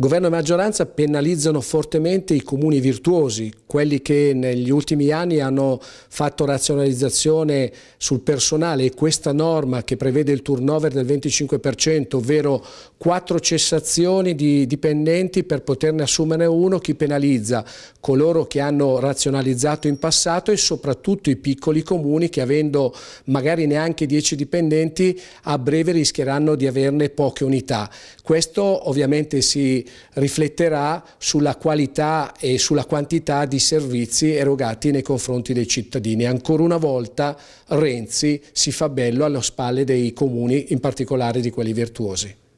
Governo e maggioranza penalizzano fortemente i comuni virtuosi, quelli che negli ultimi anni hanno fatto razionalizzazione sul personale e questa norma che prevede il turnover del 25%, ovvero quattro cessazioni di dipendenti per poterne assumere uno, chi penalizza? Coloro che hanno razionalizzato in passato e soprattutto i piccoli comuni che avendo magari neanche 10 dipendenti a breve rischieranno di averne poche unità. Questo ovviamente si rifletterà sulla qualità e sulla quantità di servizi erogati nei confronti dei cittadini. Ancora una volta Renzi si fa bello alle spalle dei comuni, in particolare di quelli virtuosi.